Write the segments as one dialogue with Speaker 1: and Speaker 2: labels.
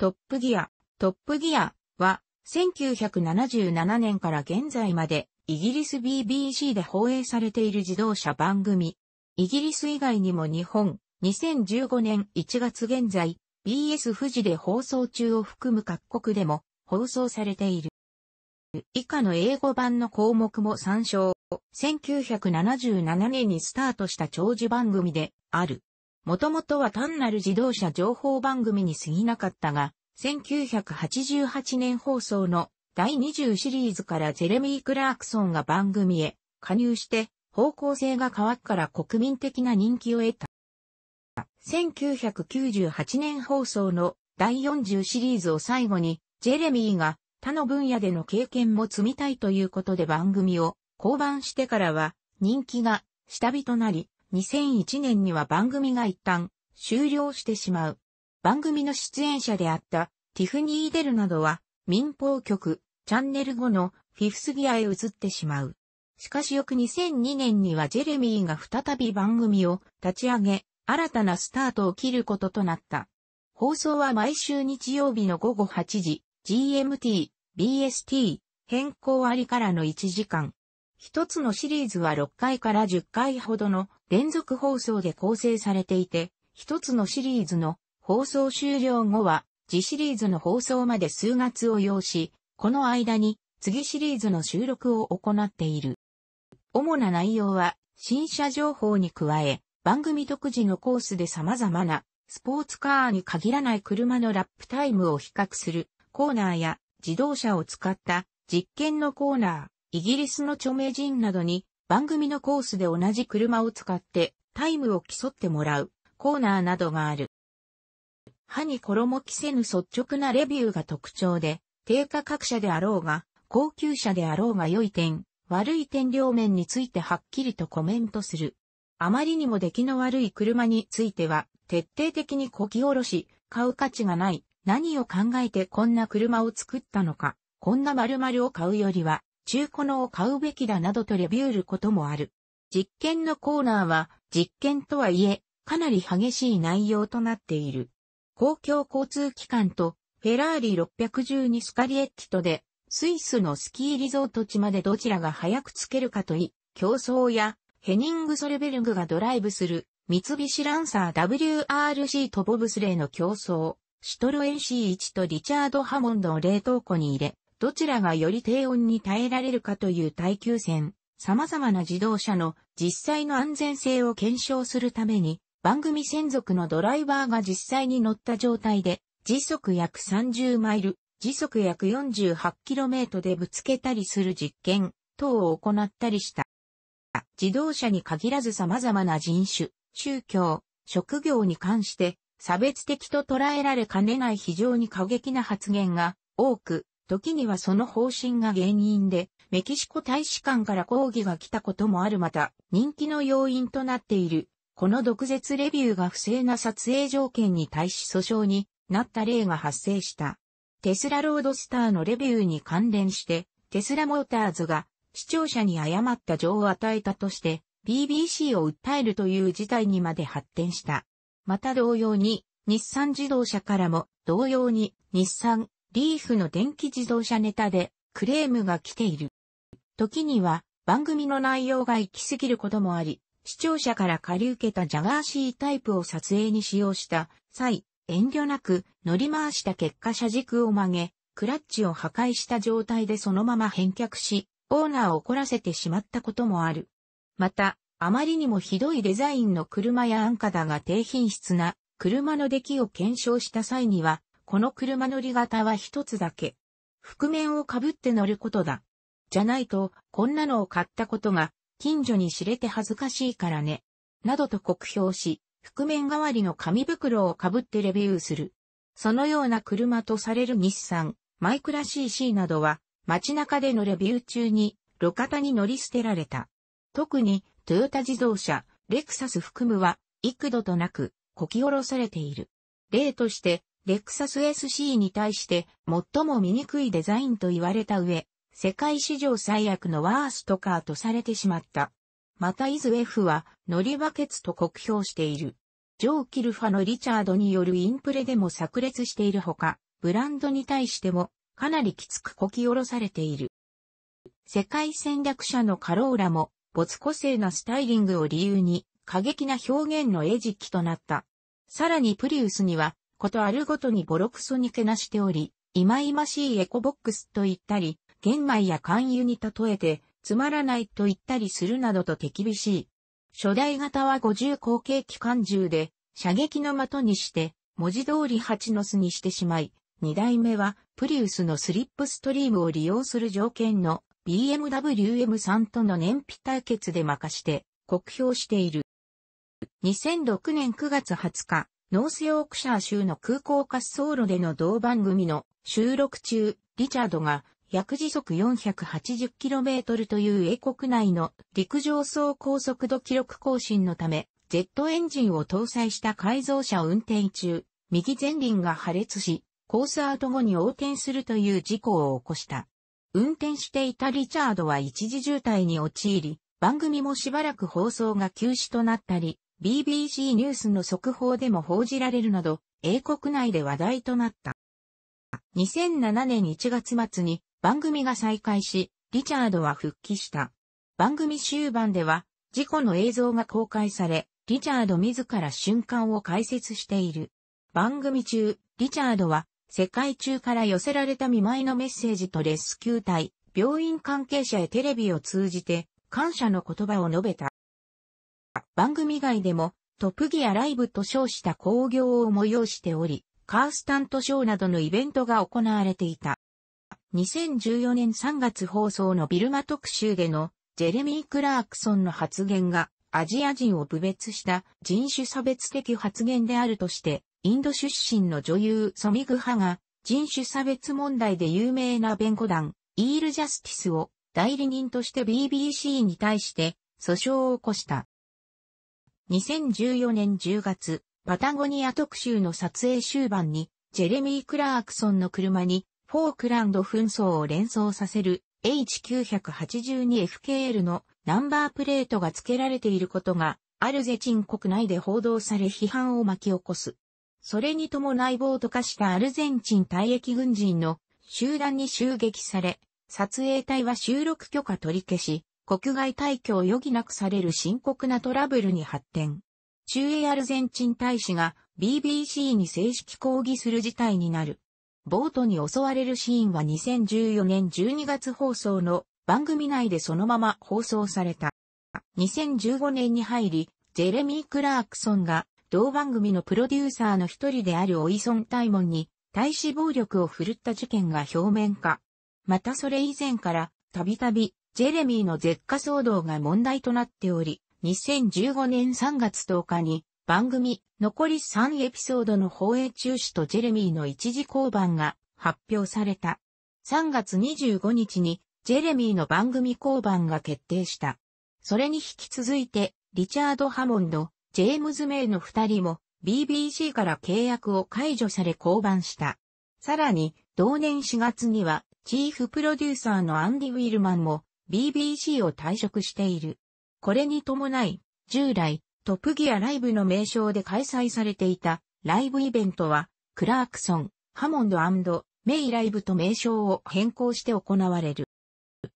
Speaker 1: トップギア。トップギアは1977年から現在までイギリス BBC で放映されている自動車番組。イギリス以外にも日本、2015年1月現在、BS 富士で放送中を含む各国でも放送されている。以下の英語版の項目も参照。1977年にスタートした長寿番組である。もともとは単なる自動車情報番組に過ぎなかったが、1988年放送の第20シリーズからジェレミー・クラークソンが番組へ加入して方向性が変わったから国民的な人気を得た。1998年放送の第40シリーズを最後にジェレミーが他の分野での経験も積みたいということで番組を降板してからは人気が下火となり2001年には番組が一旦終了してしまう。番組の出演者であったティフニー・デルなどは民放局チャンネル後のフィフスギアへ移ってしまう。しかし翌2002年にはジェレミーが再び番組を立ち上げ、新たなスタートを切ることとなった。放送は毎週日曜日の午後8時、GMT、BST、変更ありからの1時間。一つのシリーズは6回から10回ほどの連続放送で構成されていて、一つのシリーズの放送終了後は、次シリーズの放送まで数月を要し、この間に次シリーズの収録を行っている。主な内容は、新車情報に加え、番組独自のコースで様々な、スポーツカーに限らない車のラップタイムを比較するコーナーや自動車を使った実験のコーナー、イギリスの著名人などに番組のコースで同じ車を使ってタイムを競ってもらうコーナーなどがある。歯に衣着せぬ率直なレビューが特徴で、低価格車であろうが、高級車であろうが良い点、悪い点両面についてはっきりとコメントする。あまりにも出来の悪い車については、徹底的にこき下ろし、買う価値がない。何を考えてこんな車を作ったのか、こんな〇〇を買うよりは、中古のを買うべきだなどとレビューることもある。実験のコーナーは、実験とはいえ、かなり激しい内容となっている。公共交通機関と、フェラーリ612スカリエッティとで、スイスのスキーリゾート地までどちらが早く着けるかとい、競争や、ヘニング・ソルベルグがドライブする、三菱ランサー WRC とボブスレーの競争、シトロエン C1 とリチャード・ハモンドを冷凍庫に入れ、どちらがより低温に耐えられるかという耐久戦、様々な自動車の実際の安全性を検証するために、番組専属のドライバーが実際に乗った状態で、時速約30マイル、時速約 48km でぶつけたりする実験等を行ったりした。自動車に限らず様々な人種、宗教、職業に関して差別的と捉えられかねない非常に過激な発言が多く時にはその方針が原因で、メキシコ大使館から抗議が来たこともあるまた、人気の要因となっている、この毒舌レビューが不正な撮影条件に対し訴訟になった例が発生した。テスラロードスターのレビューに関連して、テスラモーターズが視聴者に誤った情を与えたとして、BBC を訴えるという事態にまで発展した。また同様に、日産自動車からも同様に日産、リーフの電気自動車ネタでクレームが来ている。時には番組の内容が行き過ぎることもあり、視聴者から借り受けたジャガーシータイプを撮影に使用した際、遠慮なく乗り回した結果車軸を曲げ、クラッチを破壊した状態でそのまま返却し、オーナーを怒らせてしまったこともある。また、あまりにもひどいデザインの車や安価だが低品質な車の出来を検証した際には、この車乗り型は一つだけ。覆面をかぶって乗ることだ。じゃないと、こんなのを買ったことが、近所に知れて恥ずかしいからね。などと酷評し、覆面代わりの紙袋をかぶってレビューする。そのような車とされる日産、マイクラ CC などは、街中でのレビュー中に、路肩に乗り捨てられた。特に、トヨタ自動車、レクサス含むは、幾度となく、こき下ろされている。例として、レクサス SC に対して最も醜いデザインと言われた上、世界史上最悪のワーストカーとされてしまった。またイズ F は乗りバケツと酷評している。ジョー・キルファのリチャードによるインプレでも炸裂しているほか、ブランドに対してもかなりきつくこき下ろされている。世界戦略者のカローラも、没個性なスタイリングを理由に過激な表現の餌食となった。さらにプリウスにはことあるごとにボロクソにけなしており、いまいましいエコボックスと言ったり、玄米や肝油に例えて、つまらないと言ったりするなどと手厳しい。初代型は50口径機関銃で、射撃の的にして、文字通り蜂の巣にしてしまい、二代目は、プリウスのスリップストリームを利用する条件の BMW M3 との燃費対決で任して、酷評している。2006年9月20日、ノースヨークシャー州の空港滑走路での同番組の収録中、リチャードが約時速 480km という英国内の陸上走高速度記録更新のため、ジェットエンジンを搭載した改造車を運転中、右前輪が破裂し、コースアウト後に横転するという事故を起こした。運転していたリチャードは一時渋滞に陥り、番組もしばらく放送が休止となったり、BBC ニュースの速報でも報じられるなど、英国内で話題となった。2007年1月末に番組が再開し、リチャードは復帰した。番組終盤では、事故の映像が公開され、リチャード自ら瞬間を解説している。番組中、リチャードは、世界中から寄せられた見舞いのメッセージとレスキュー隊、病院関係者へテレビを通じて、感謝の言葉を述べた。番組外でもトップギアライブと称した興行を催しており、カースタントショーなどのイベントが行われていた。2014年3月放送のビルマ特集でのジェレミー・クラークソンの発言がアジア人を侮蔑した人種差別的発言であるとして、インド出身の女優ソミグハが人種差別問題で有名な弁護団イールジャスティスを代理人として BBC に対して訴訟を起こした。2014年10月、パタゴニア特集の撮影終盤に、ジェレミー・クラークソンの車に、フォークランド紛争を連想させる H982FKL のナンバープレートが付けられていることが、アルゼチン国内で報道され批判を巻き起こす。それに伴い暴徒化したアルゼンチン退役軍人の集団に襲撃され、撮影隊は収録許可取り消し、国外退去を余儀なくされる深刻なトラブルに発展。中英アルゼンチン大使が BBC に正式抗議する事態になる。ボートに襲われるシーンは2014年12月放送の番組内でそのまま放送された。2015年に入り、ジェレミー・クラークソンが同番組のプロデューサーの一人であるオイソン・タイモンに大使暴力を振るった事件が表面化。またそれ以前からたびたびジェレミーの絶火騒動が問題となっており、2015年3月10日に番組残り3エピソードの放映中止とジェレミーの一時降板が発表された。3月25日にジェレミーの番組降板が決定した。それに引き続いてリチャード・ハモンド、ジェームズ・メイの二人も BBC から契約を解除され降板した。さらに、同年4月には、チーフプロデューサーのアンディ・ウィルマンも、BBC を退職している。これに伴い、従来、トップギアライブの名称で開催されていたライブイベントは、クラークソン、ハモンドメイライブと名称を変更して行われる。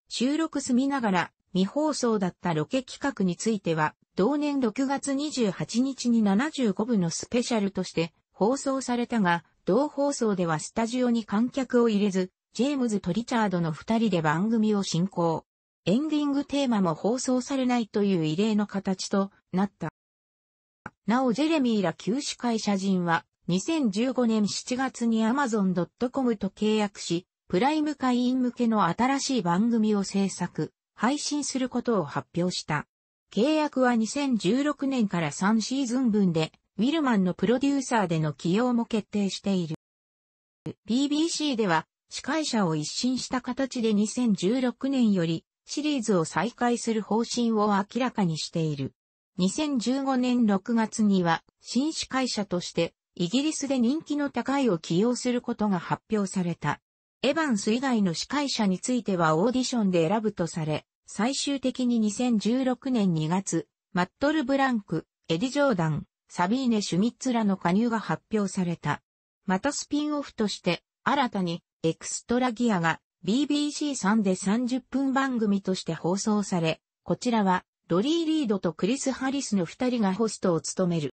Speaker 1: 収録済みながら未放送だったロケ企画については、同年6月28日に75部のスペシャルとして放送されたが、同放送ではスタジオに観客を入れず、ジェームズとリチャードの二人で番組を進行。エンディングテーマも放送されないという異例の形となった。なおジェレミーら旧司会社人は2015年7月に Amazon.com と契約し、プライム会員向けの新しい番組を制作、配信することを発表した。契約は2016年から3シーズン分で、ウィルマンのプロデューサーでの起用も決定している。BBC では、司会者を一新した形で2016年より、シリーズを再開する方針を明らかにしている。2015年6月には新司会者としてイギリスで人気の高いを起用することが発表された。エヴァンス以外の司会者についてはオーディションで選ぶとされ、最終的に2016年2月、マットル・ブランク、エディ・ジョーダン、サビーネ・シュミッツらの加入が発表された。またスピンオフとして、新たにエクストラギアが BBC3 で30分番組として放送され、こちらはロリー・リードとクリス・ハリスの二人がホストを務める。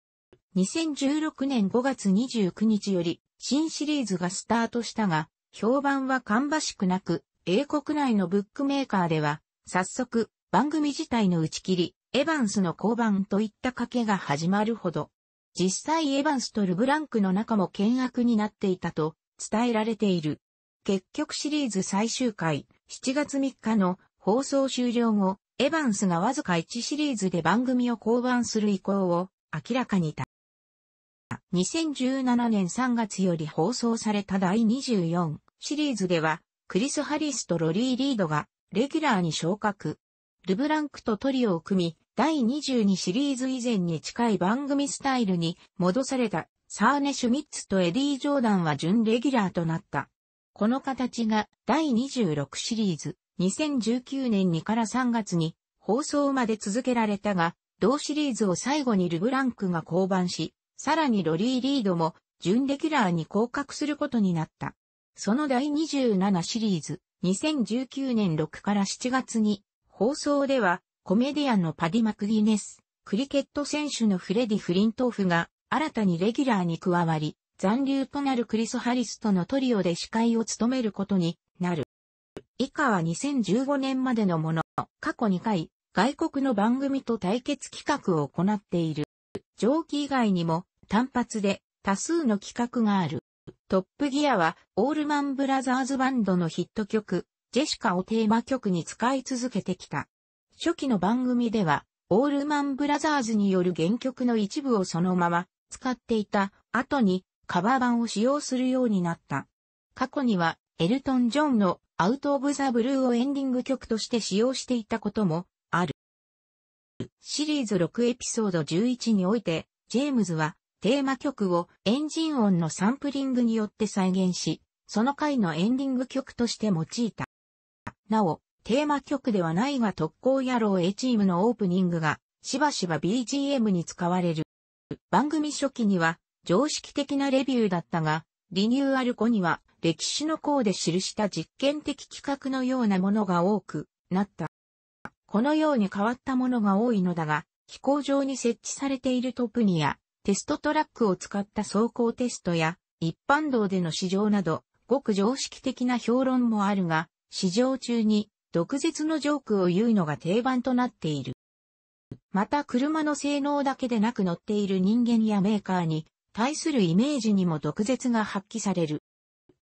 Speaker 1: 2016年5月29日より新シリーズがスタートしたが、評判は芳しくなく、英国内のブックメーカーでは、早速、番組自体の打ち切り、エヴァンスの交番といった賭けが始まるほど、実際エヴァンスとルブランクの仲も険悪になっていたと伝えられている。結局シリーズ最終回、7月3日の放送終了後、エヴァンスがわずか1シリーズで番組を降板する意向を明らかにた。2017年3月より放送された第24シリーズでは、クリス・ハリスとロリー・リードがレギュラーに昇格。ルブランクとトリオを組み、第22シリーズ以前に近い番組スタイルに戻されたサーネ・シュミッツとエディ・ジョーダンは準レギュラーとなった。この形が第26シリーズ2019年2から3月に放送まで続けられたが、同シリーズを最後にルブランクが降板し、さらにロリー・リードも準レギュラーに降格することになった。その第27シリーズ2019年6から7月に放送ではコメディアンのパディ・マクギネス、クリケット選手のフレディ・フリントーフが新たにレギュラーに加わり、残留となるクリス・ハリスとのトリオで司会を務めることになる。以下は2015年までのもの、過去2回、外国の番組と対決企画を行っている。上記以外にも単発で多数の企画がある。トップギアはオールマンブラザーズバンドのヒット曲、ジェシカをテーマ曲に使い続けてきた。初期の番組では、オールマンブラザーズによる原曲の一部をそのまま使っていた後にカバー版を使用するようになった。過去には、エルトン・ジョンのアウト・オブ・ザ・ブルーをエンディング曲として使用していたこともある。シリーズ6エピソード11において、ジェームズはテーマ曲をエンジン音のサンプリングによって再現し、その回のエンディング曲として用いた。なお、テーマ曲ではないが特攻野郎 A チームのオープニングがしばしば BGM に使われる。番組初期には常識的なレビューだったが、リニューアル後には歴史の項で記した実験的企画のようなものが多くなった。このように変わったものが多いのだが、飛行場に設置されているトップニア、テストトラックを使った走行テストや、一般道での試乗など、ごく常識的な評論もあるが、試乗中に、毒舌のジョークを言うのが定番となっている。また車の性能だけでなく乗っている人間やメーカーに対するイメージにも毒舌が発揮される。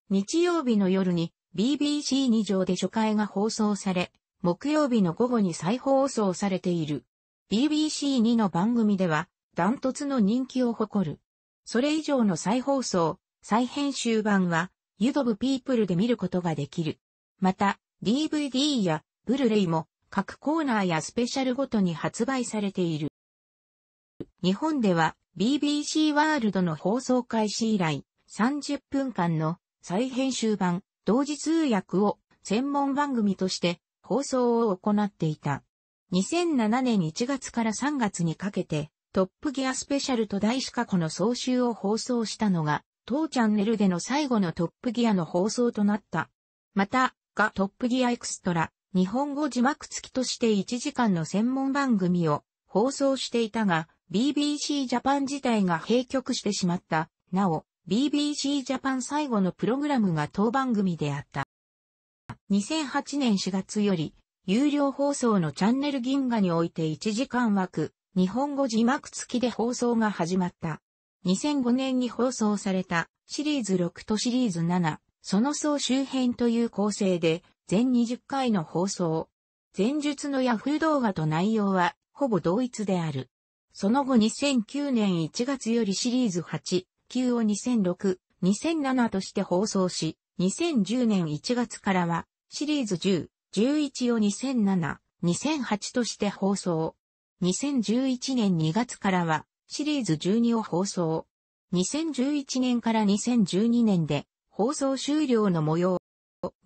Speaker 1: 日曜日の夜に BBC2 上で初回が放送され、木曜日の午後に再放送されている。BBC2 の番組では、ダントツの人気を誇る。それ以上の再放送、再編集版は、ユドブピープルで見ることができる。また、DVD やブルレイも各コーナーやスペシャルごとに発売されている。日本では BBC ワールドの放送開始以来、30分間の再編集版、同時通訳を専門番組として放送を行っていた。2007年1月から3月にかけて、トップギアスペシャルと題し過去の総集を放送したのが、当チャンネルでの最後のトップギアの放送となった。また、がトップギアエクストラ、日本語字幕付きとして1時間の専門番組を放送していたが、BBC ジャパン自体が閉局してしまった。なお、BBC ジャパン最後のプログラムが当番組であった。2008年4月より、有料放送のチャンネル銀河において1時間枠、日本語字幕付きで放送が始まった。2005年に放送されたシリーズ6とシリーズ7、その総周辺という構成で全20回の放送。前述のヤフー動画と内容はほぼ同一である。その後2009年1月よりシリーズ8、9を2006、2007として放送し、2010年1月からはシリーズ10、11を2007、2008として放送。2011年2月からはシリーズ12を放送。2011年から2012年で放送終了の模様。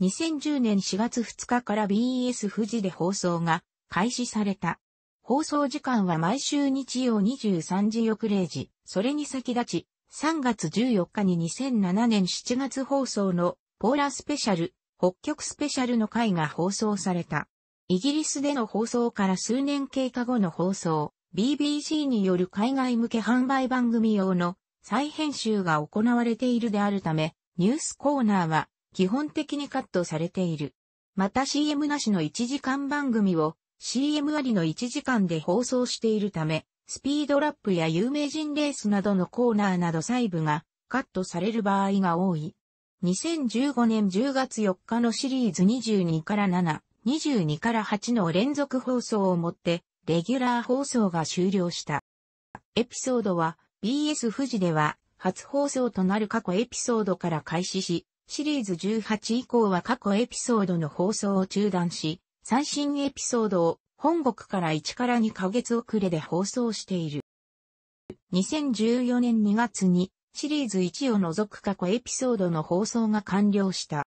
Speaker 1: 2010年4月2日から BS 富士で放送が開始された。放送時間は毎週日曜23時翌0時、それに先立ち、3月14日に2007年7月放送のポーラスペシャル、北極スペシャルの回が放送された。イギリスでの放送から数年経過後の放送、BBC による海外向け販売番組用の再編集が行われているであるため、ニュースコーナーは基本的にカットされている。また CM なしの1時間番組を CM ありの1時間で放送しているため、スピードラップや有名人レースなどのコーナーなど細部がカットされる場合が多い。2015年10月4日のシリーズ22から7、22から8の連続放送をもって、レギュラー放送が終了した。エピソードは BS 富士では初放送となる過去エピソードから開始し、シリーズ18以降は過去エピソードの放送を中断し、最新エピソードを本国から1から2ヶ月遅れで放送している。2014年2月にシリーズ1を除く過去エピソードの放送が完了した。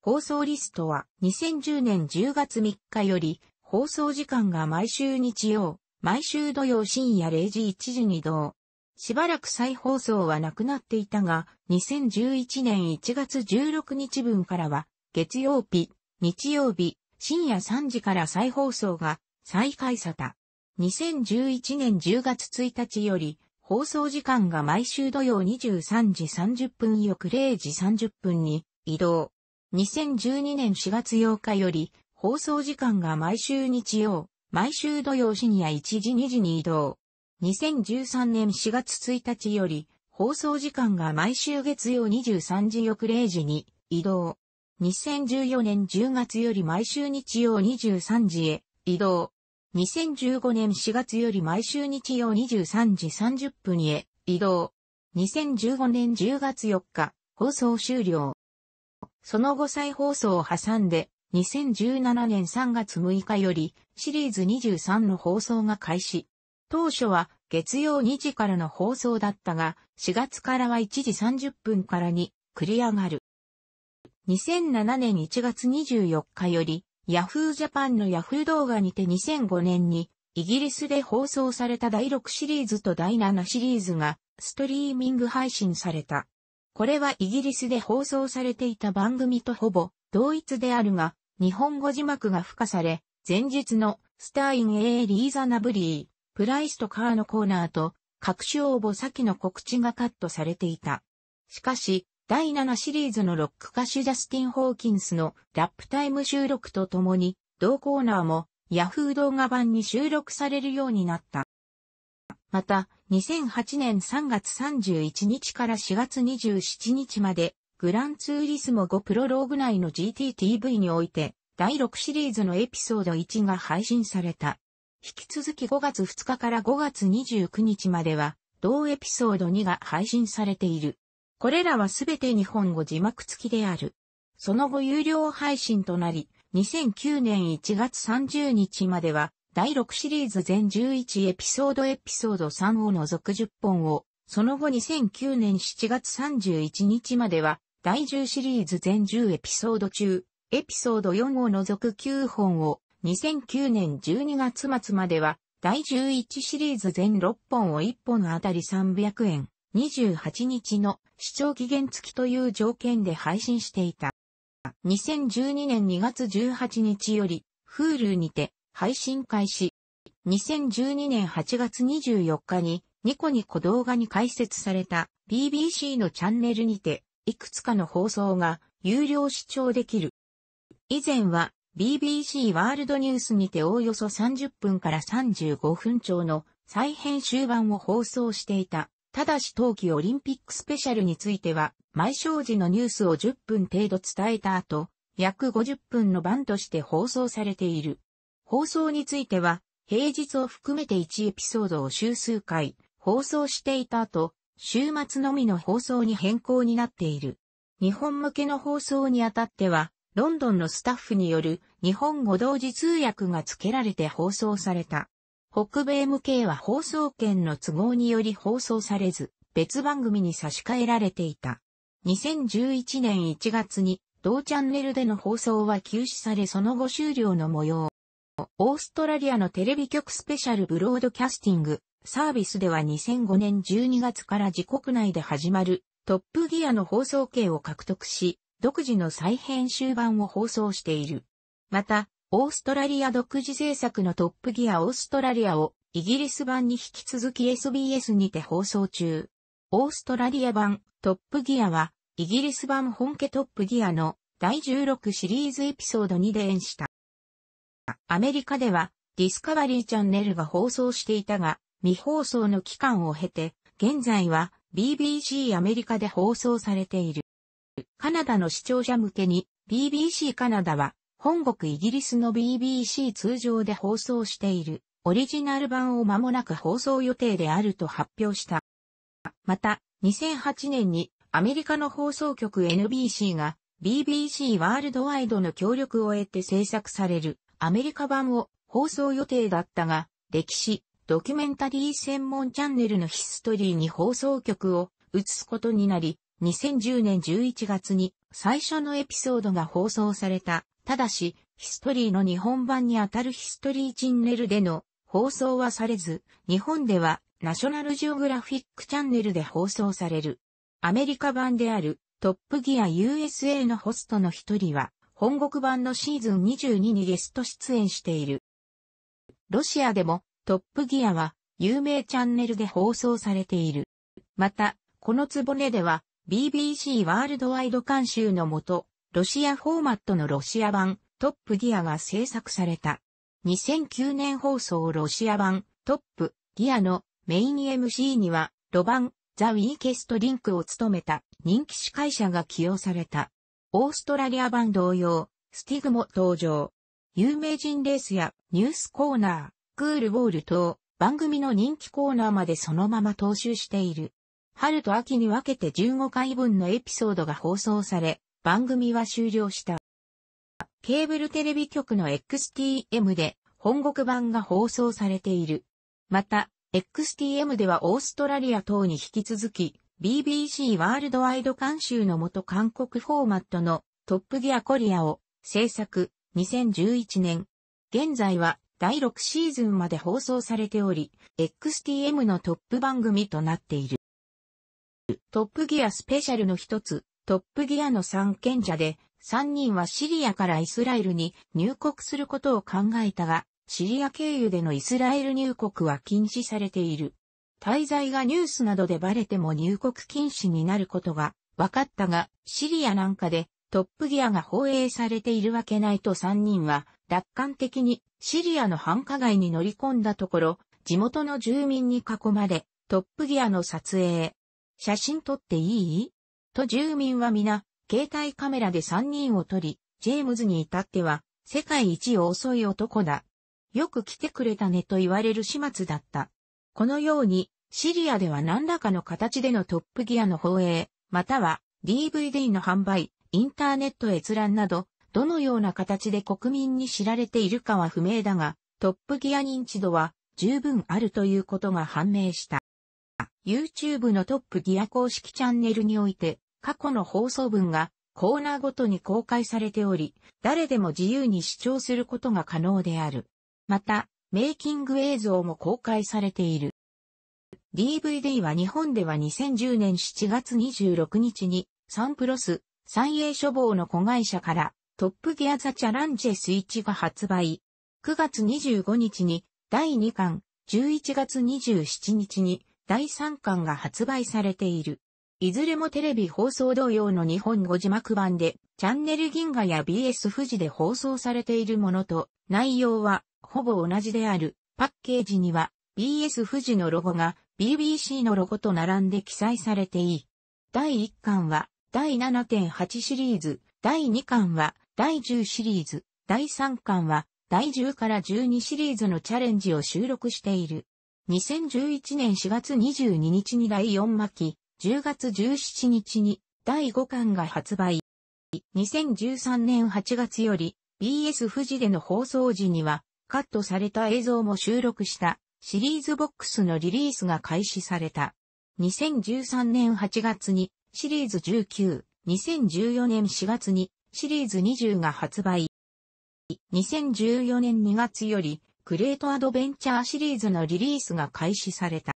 Speaker 1: 放送リストは2010年10月3日より放送時間が毎週日曜、毎週土曜深夜0時1時に同。しばらく再放送はなくなっていたが、2011年1月16日分からは、月曜日、日曜日、深夜3時から再放送が再開さた。2011年10月1日より、放送時間が毎週土曜23時30分翌0時30分に移動。2012年4月8日より、放送時間が毎週日曜、毎週土曜深夜1時2時に移動。2013年4月1日より、放送時間が毎週月曜23時翌0時に移動。2014年10月より毎週日曜23時へ移動。2015年4月より毎週日曜23時30分へ移動。2015年10月4日、放送終了。その後再放送を挟んで、2017年3月6日よりシリーズ23の放送が開始。当初は月曜2時からの放送だったが、4月からは1時30分からに繰り上がる。2007年1月24日より、Yahoo Japan の Yahoo 動画にて2005年に、イギリスで放送された第6シリーズと第7シリーズが、ストリーミング配信された。これはイギリスで放送されていた番組とほぼ同一であるが、日本語字幕が付加され、前日のスターインエー・リーザナブリー、プライスとカーのコーナーと、各種応募先の告知がカットされていた。しかし、第7シリーズのロック歌手ジャスティン・ホーキンスのラップタイム収録とともに、同コーナーも Yahoo 動画版に収録されるようになった。また、2008年3月31日から4月27日まで、グランツーリスモ5プロローグ内の GTTV において、第6シリーズのエピソード1が配信された。引き続き5月2日から5月29日までは、同エピソード2が配信されている。これらはすべて日本語字幕付きである。その後有料配信となり、2009年1月30日までは、第6シリーズ全11エピソードエピソード3を除く10本を、その後2009年7月31日までは、第10シリーズ全10エピソード中、エピソード4を除く9本を、2009年12月末までは、第11シリーズ全6本を1本あたり300円。28日の視聴期限付きという条件で配信していた。2012年2月18日より、Hulu にて配信開始。2012年8月24日に、ニコニコ動画に開設された BBC のチャンネルにて、いくつかの放送が有料視聴できる。以前は BBC ワールドニュースにておおよそ30分から35分超の再編集版を放送していた。ただし冬季オリンピックスペシャルについては、毎正時のニュースを10分程度伝えた後、約50分の番として放送されている。放送については、平日を含めて1エピソードを週数回放送していた後、週末のみの放送に変更になっている。日本向けの放送にあたっては、ロンドンのスタッフによる日本語同時通訳が付けられて放送された。北米向けは放送権の都合により放送されず、別番組に差し替えられていた。2011年1月に、同チャンネルでの放送は休止されその後終了の模様。オーストラリアのテレビ局スペシャルブロードキャスティングサービスでは2005年12月から自国内で始まるトップギアの放送権を獲得し、独自の再編集版を放送している。また、オーストラリア独自制作のトップギアオーストラリアをイギリス版に引き続き SBS にて放送中。オーストラリア版トップギアはイギリス版本家トップギアの第16シリーズエピソード2で演した。アメリカではディスカバリーチャンネルが放送していたが未放送の期間を経て現在は BBC アメリカで放送されている。カナダの視聴者向けに BBC カナダは本国イギリスの BBC 通常で放送しているオリジナル版を間もなく放送予定であると発表した。また、2008年にアメリカの放送局 NBC が BBC ワールドワイドの協力を得て制作されるアメリカ版を放送予定だったが、歴史、ドキュメンタリー専門チャンネルのヒストリーに放送局を移すことになり、2010年11月に最初のエピソードが放送された。ただし、ヒストリーの日本版にあたるヒストリーチャンネルでの放送はされず、日本ではナショナルジオグラフィックチャンネルで放送される。アメリカ版であるトップギア USA のホストの一人は、本国版のシーズン22にゲスト出演している。ロシアでもトップギアは有名チャンネルで放送されている。また、この壺ぼでは BBC ワールドワイド監修のもと、ロシアフォーマットのロシア版トップディアが制作された。2009年放送ロシア版トップディアのメイン MC には、ロバン、ザ・ウィーケストリンクを務めた人気司会者が起用された。オーストラリア版同様、スティグも登場。有名人レースやニュースコーナー、クールボール等、番組の人気コーナーまでそのまま踏襲している。春と秋に分けて15回分のエピソードが放送され、番組は終了した。ケーブルテレビ局の XTM で本国版が放送されている。また、XTM ではオーストラリア等に引き続き、BBC ワールドワイド監修のもと韓国フォーマットのトップギアコリアを制作2011年。現在は第6シーズンまで放送されており、XTM のトップ番組となっている。トップギアスペシャルの一つ、トップギアの三賢者で、三人はシリアからイスラエルに入国することを考えたが、シリア経由でのイスラエル入国は禁止されている。滞在がニュースなどでバレても入国禁止になることが分かったが、シリアなんかでトップギアが放映されているわけないと三人は楽観的にシリアの繁華街に乗り込んだところ、地元の住民に囲まれ、トップギアの撮影、写真撮っていいと住民は皆、携帯カメラで3人を撮り、ジェームズに至っては、世界一遅い男だ。よく来てくれたねと言われる始末だった。このように、シリアでは何らかの形でのトップギアの放映、または DVD の販売、インターネット閲覧など、どのような形で国民に知られているかは不明だが、トップギア認知度は十分あるということが判明した。YouTube のトップギア公式チャンネルにおいて、過去の放送分がコーナーごとに公開されており、誰でも自由に視聴することが可能である。また、メイキング映像も公開されている。DVD は日本では2010年7月26日に、サンプロス、三栄処房の子会社から、トップギアザチャランジェスイッチが発売。9月25日に、第2巻、11月27日に、第3巻が発売されている。いずれもテレビ放送同様の日本語字幕版で、チャンネル銀河や BS 富士で放送されているものと、内容はほぼ同じである。パッケージには BS 富士のロゴが BBC のロゴと並んで記載されていい。第1巻は第7.8シリーズ、第2巻は第10シリーズ、第3巻は第10から12シリーズのチャレンジを収録している。2011年4月22日に第4巻、10月17日に第5巻が発売。2013年8月より BS 富士での放送時にはカットされた映像も収録したシリーズボックスのリリースが開始された。2013年8月にシリーズ19、2014年4月にシリーズ20が発売。2014年2月よりグレートアドベンチャーシリーズのリリースが開始された。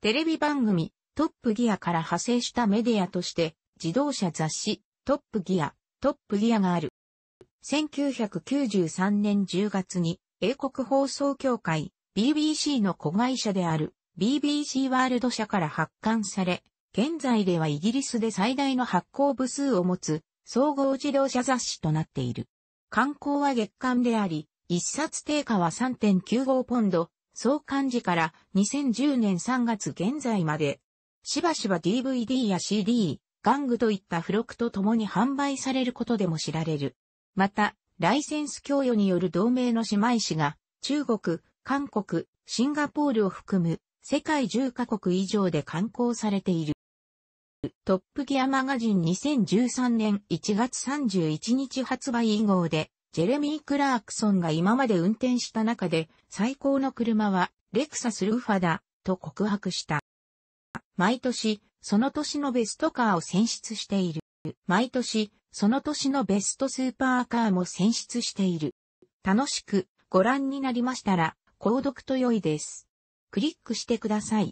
Speaker 1: テレビ番組、トップギアから派生したメディアとして、自動車雑誌、トップギア、トップギアがある。1993年10月に、英国放送協会、BBC の子会社である、BBC ワールド社から発刊され、現在ではイギリスで最大の発行部数を持つ、総合自動車雑誌となっている。刊行は月刊であり、一冊定価は3.95ポンド、創刊時から2010年3月現在まで、しばしば DVD や CD、玩具といった付録と共に販売されることでも知られる。また、ライセンス供与による同盟の姉妹誌が、中国、韓国、シンガポールを含む、世界10カ国以上で刊行されている。トップギアマガジン2013年1月31日発売以号で、ジェレミー・クラークソンが今まで運転した中で最高の車はレクサス・ルーファだと告白した。毎年、その年のベストカーを選出している。毎年、その年のベストスーパーカーも選出している。楽しくご覧になりましたら、購読と良いです。クリックしてください。